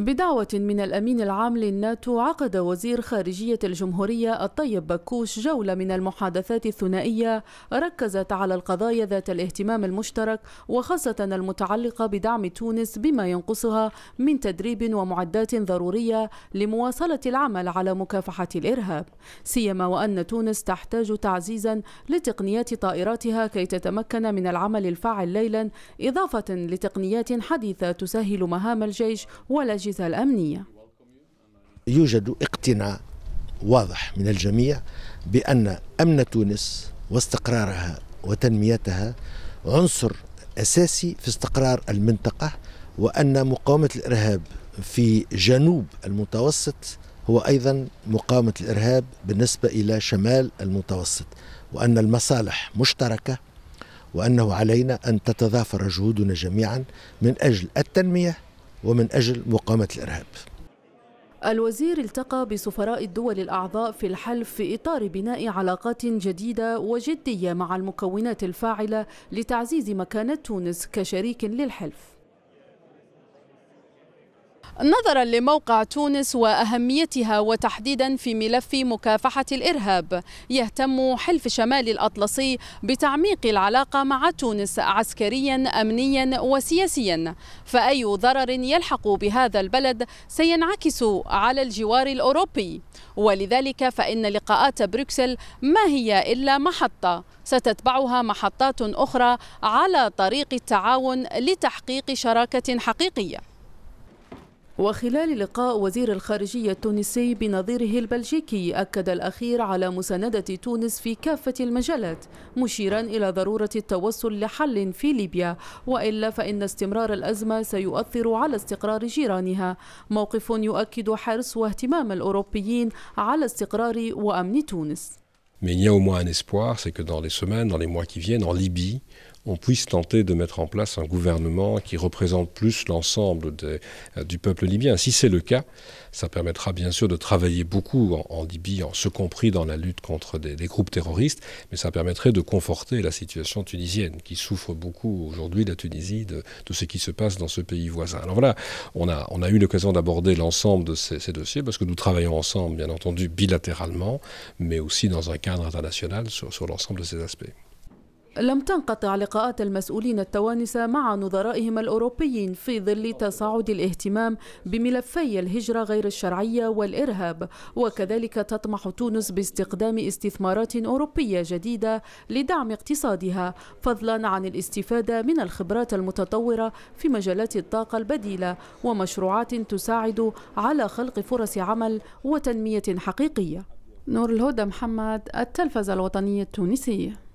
بدعوة من الأمين العام للناتو عقد وزير خارجية الجمهورية الطيب بكوش جولة من المحادثات الثنائية ركزت على القضايا ذات الاهتمام المشترك وخاصة المتعلقة بدعم تونس بما ينقصها من تدريب ومعدات ضرورية لمواصلة العمل على مكافحة الإرهاب سيما وأن تونس تحتاج تعزيزا لتقنيات طائراتها كي تتمكن من العمل الفاعل ليلا إضافة لتقنيات حديثة تسهل مهام الجيش ولا الأجهزة الأمنية يوجد اقتناع واضح من الجميع بأن أمن تونس واستقرارها وتنميتها عنصر أساسي في استقرار المنطقة وأن مقاومة الإرهاب في جنوب المتوسط هو أيضا مقاومة الإرهاب بالنسبة إلى شمال المتوسط وأن المصالح مشتركة وأنه علينا أن تتضافر جهودنا جميعا من أجل التنمية ومن أجل مقاومة الإرهاب الوزير التقى بسفراء الدول الأعضاء في الحلف في إطار بناء علاقات جديدة وجدية مع المكونات الفاعلة لتعزيز مكانة تونس كشريك للحلف نظرا لموقع تونس واهميتها وتحديدا في ملف مكافحه الارهاب يهتم حلف شمال الاطلسي بتعميق العلاقه مع تونس عسكريا امنيا وسياسيا فاي ضرر يلحق بهذا البلد سينعكس على الجوار الاوروبي ولذلك فان لقاءات بروكسل ما هي الا محطه ستتبعها محطات اخرى على طريق التعاون لتحقيق شراكه حقيقيه وخلال لقاء وزير الخارجية التونسي بنظيره البلجيكي أكد الأخير على مساندة تونس في كافة المجالات مشيرا إلى ضرورة التوصل لحل في ليبيا وإلا فإن استمرار الأزمة سيؤثر على استقرار جيرانها موقف يؤكد حرص واهتمام الأوروبيين على استقرار وأمن تونس Mais il y a au moins un espoir, c'est que dans les semaines, dans les mois qui viennent, en Libye, on puisse tenter de mettre en place un gouvernement qui représente plus l'ensemble euh, du peuple libyen. Si c'est le cas, ça permettra bien sûr de travailler beaucoup en, Libye, en ce compris dans la lutte contre des, groupes terroristes, mais ça permettrait de conforter la situation tunisienne, qui souffre beaucoup aujourd'hui, la Tunisie, de, ce qui se passe dans ce pays voisin. Alors voilà, on a, eu l'occasion d'aborder l'ensemble de ces, dossiers, parce que nous travaillons ensemble, bien entendu, bilatéralement, mais aussi dans un cadre international sur l'ensemble de ces aspects. لم تنقطع لقاءات المسؤولين التوانسة مع نظرائهم الأوروبيين في ظل تصاعد الاهتمام بملفي الهجرة غير الشرعية والإرهاب وكذلك تطمح تونس باستقدام استثمارات أوروبية جديدة لدعم اقتصادها فضلا عن الاستفادة من الخبرات المتطورة في مجالات الطاقة البديلة ومشروعات تساعد على خلق فرص عمل وتنمية حقيقية نور الهدى محمد التلفزة الوطنية التونسية